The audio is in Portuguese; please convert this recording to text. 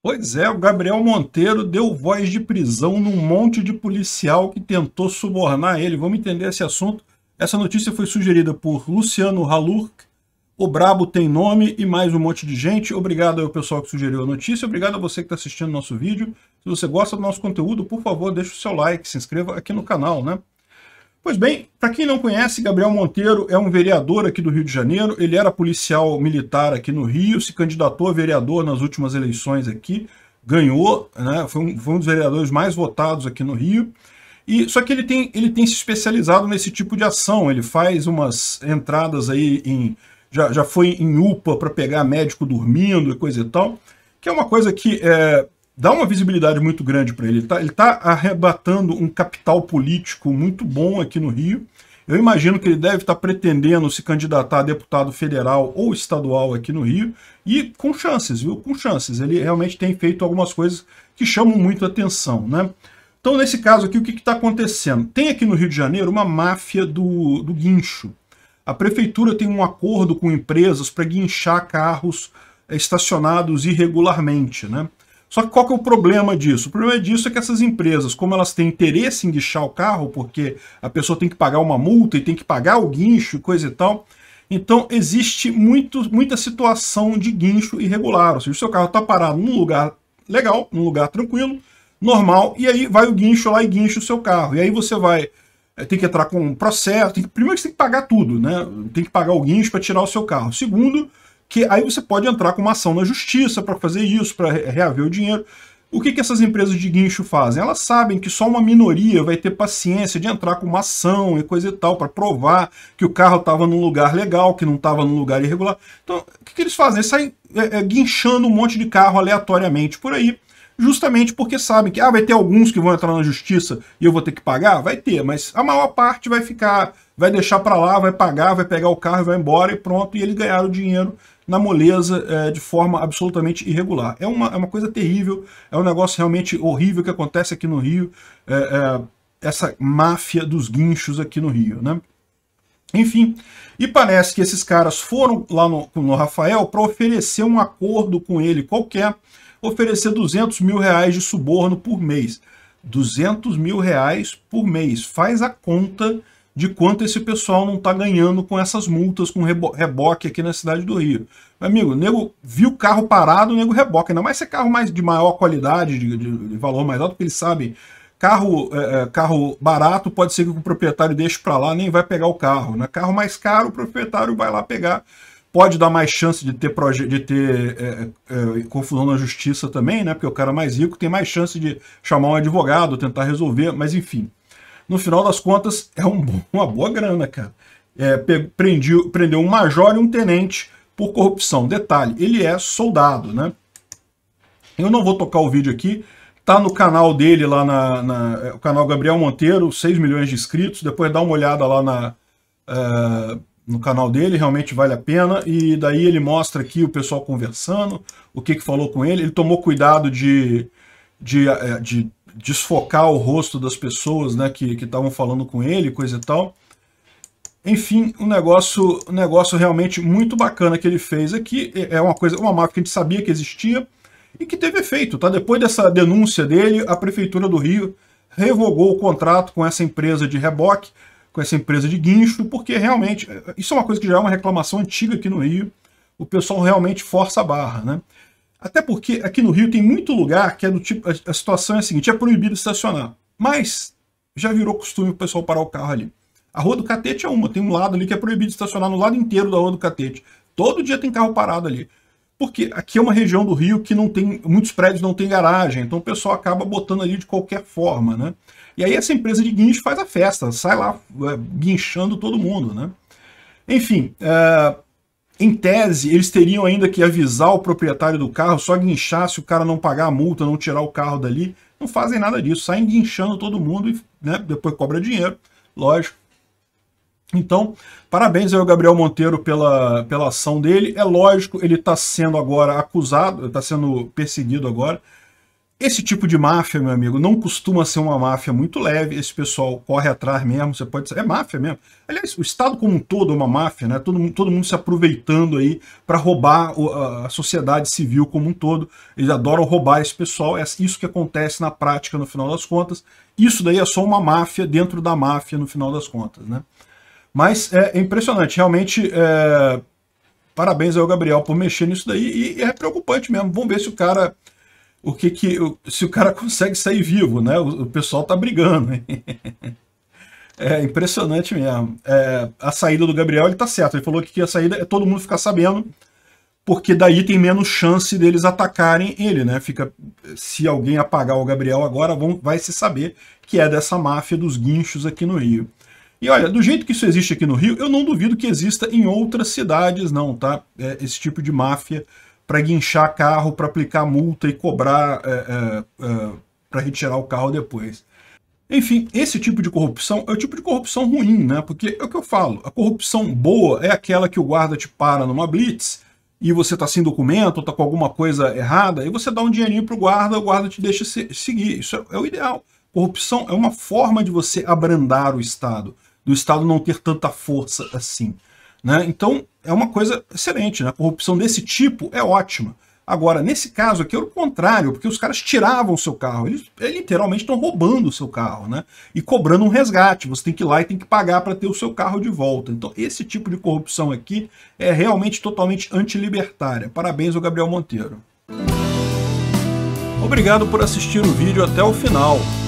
Pois é, o Gabriel Monteiro deu voz de prisão num monte de policial que tentou subornar ele. Vamos entender esse assunto. Essa notícia foi sugerida por Luciano Halurk. O Brabo tem nome e mais um monte de gente. Obrigado ao pessoal que sugeriu a notícia. Obrigado a você que está assistindo nosso vídeo. Se você gosta do nosso conteúdo, por favor, deixe o seu like, se inscreva aqui no canal, né? Pois bem, para quem não conhece, Gabriel Monteiro é um vereador aqui do Rio de Janeiro, ele era policial militar aqui no Rio, se candidatou a vereador nas últimas eleições aqui, ganhou, né, foi, um, foi um dos vereadores mais votados aqui no Rio, e, só que ele tem, ele tem se especializado nesse tipo de ação, ele faz umas entradas aí em... Já, já foi em UPA para pegar médico dormindo e coisa e tal, que é uma coisa que é, dá uma visibilidade muito grande para ele. Ele está tá arrebatando um capital político muito bom aqui no Rio. Eu imagino que ele deve estar tá pretendendo se candidatar a deputado federal ou estadual aqui no Rio, e com chances, viu? Com chances. Ele realmente tem feito algumas coisas que chamam muito atenção, né? Então, nesse caso aqui, o que está acontecendo? Tem aqui no Rio de Janeiro uma máfia do, do guincho. A prefeitura tem um acordo com empresas para guinchar carros eh, estacionados irregularmente, né? Só que qual que é o problema disso? O problema disso é que essas empresas, como elas têm interesse em guinchar o carro, porque a pessoa tem que pagar uma multa e tem que pagar o guincho, coisa e tal, então existe muito, muita situação de guincho irregular. Ou seja, o seu carro está parado num lugar legal, num lugar tranquilo, normal, e aí vai o guincho lá e guincha o seu carro. E aí você vai eh, tem que entrar com um processo, tem que, primeiro você tem que pagar tudo, né? Tem que pagar o guincho para tirar o seu carro. Segundo, que aí você pode entrar com uma ação na justiça para fazer isso, para reaver o dinheiro. O que, que essas empresas de guincho fazem? Elas sabem que só uma minoria vai ter paciência de entrar com uma ação e coisa e tal para provar que o carro estava num lugar legal, que não estava num lugar irregular. Então, o que, que eles fazem? Eles saem é, é, guinchando um monte de carro aleatoriamente por aí justamente porque sabem que ah, vai ter alguns que vão entrar na justiça e eu vou ter que pagar, vai ter, mas a maior parte vai ficar, vai deixar para lá, vai pagar, vai pegar o carro, vai embora e pronto, e ele ganhar o dinheiro na moleza é, de forma absolutamente irregular. É uma, é uma coisa terrível, é um negócio realmente horrível que acontece aqui no Rio, é, é, essa máfia dos guinchos aqui no Rio, né? Enfim, e parece que esses caras foram lá no, no Rafael para oferecer um acordo com ele qualquer, oferecer 200 mil reais de suborno por mês. 200 mil reais por mês. Faz a conta de quanto esse pessoal não está ganhando com essas multas, com reboque aqui na cidade do Rio. Meu amigo, o nego viu o carro parado, o nego reboca, Ainda mais se é carro mais, de maior qualidade, de, de valor mais alto, porque eles sabem, carro, é, é, carro barato pode ser que o proprietário deixe para lá, nem vai pegar o carro. Né? Carro mais caro, o proprietário vai lá pegar pode dar mais chance de ter, de ter é, é, é, confusão na justiça também, né? Porque o cara mais rico tem mais chance de chamar um advogado, tentar resolver, mas enfim. No final das contas, é um, uma boa grana, cara. É, prendeu um major e um tenente por corrupção. Detalhe, ele é soldado, né? Eu não vou tocar o vídeo aqui, tá no canal dele lá na, na é, o canal Gabriel Monteiro, 6 milhões de inscritos, depois dá uma olhada lá na uh, no canal dele, realmente vale a pena. E daí ele mostra aqui o pessoal conversando, o que, que falou com ele. Ele tomou cuidado de, de, eh, de desfocar o rosto das pessoas né, que estavam falando com ele, coisa e tal. Enfim, um negócio, um negócio realmente muito bacana que ele fez aqui. É, é uma coisa, uma marca que a gente sabia que existia e que teve efeito. Tá? Depois dessa denúncia dele, a Prefeitura do Rio revogou o contrato com essa empresa de reboque com essa empresa de guincho, porque realmente, é, é, isso é uma coisa que já é uma reclamação antiga aqui no Rio, o pessoal realmente força a barra, né? Até porque aqui no Rio tem muito lugar que é do tipo, a situação é a seguinte, é proibido estacionar, mas já virou costume o pessoal parar o carro ali. A Rua do Catete é uma, tem um lado ali que é proibido estacionar no lado inteiro da Rua do Catete. Todo dia tem carro parado ali. Porque aqui é uma região do Rio que não tem, muitos prédios não tem garagem, então o pessoal acaba botando ali de qualquer forma, né? E aí essa empresa de guincho faz a festa, sai lá é, guinchando todo mundo, né? Enfim, é, em tese, eles teriam ainda que avisar o proprietário do carro, só guinchar se o cara não pagar a multa, não tirar o carro dali. Não fazem nada disso, saem guinchando todo mundo e né, depois cobra dinheiro, lógico. Então, parabéns ao Gabriel Monteiro pela, pela ação dele. É lógico, ele está sendo agora acusado, está sendo perseguido agora esse tipo de máfia, meu amigo, não costuma ser uma máfia muito leve. Esse pessoal corre atrás mesmo, você pode dizer, é máfia mesmo. Aliás, o Estado como um todo é uma máfia, né? Todo mundo, todo mundo se aproveitando aí para roubar a sociedade civil como um todo. Eles adoram roubar esse pessoal, é isso que acontece na prática no final das contas. Isso daí é só uma máfia dentro da máfia no final das contas, né? Mas é, é impressionante, realmente, é... parabéns ao Gabriel por mexer nisso daí e é preocupante mesmo. Vamos ver se o cara o que que se o cara consegue sair vivo, né? O, o pessoal tá brigando. é impressionante mesmo. É, a saída do Gabriel, ele tá certo. Ele falou que a saída é todo mundo ficar sabendo, porque daí tem menos chance deles atacarem ele, né? Fica, se alguém apagar o Gabriel agora, vão, vai se saber que é dessa máfia dos guinchos aqui no Rio. E olha, do jeito que isso existe aqui no Rio, eu não duvido que exista em outras cidades, não, tá? É, esse tipo de máfia para guinchar carro, para aplicar multa e cobrar é, é, é para retirar o carro depois. Enfim, esse tipo de corrupção é o tipo de corrupção ruim, né? Porque é o que eu falo, a corrupção boa é aquela que o guarda te para numa blitz e você tá sem documento, tá com alguma coisa errada, e você dá um dinheirinho pro guarda, o guarda te deixa seguir. Isso é, é o ideal. Corrupção é uma forma de você abrandar o Estado, do Estado não ter tanta força assim. Né? Então, é uma coisa excelente, né? A corrupção desse tipo é ótima. Agora, nesse caso aqui, é o contrário, porque os caras tiravam o seu carro. Eles, eles literalmente estão roubando o seu carro, né? E cobrando um resgate. Você tem que ir lá e tem que pagar para ter o seu carro de volta. Então, esse tipo de corrupção aqui é realmente totalmente antilibertária. Parabéns ao Gabriel Monteiro. Obrigado por assistir o vídeo até o final.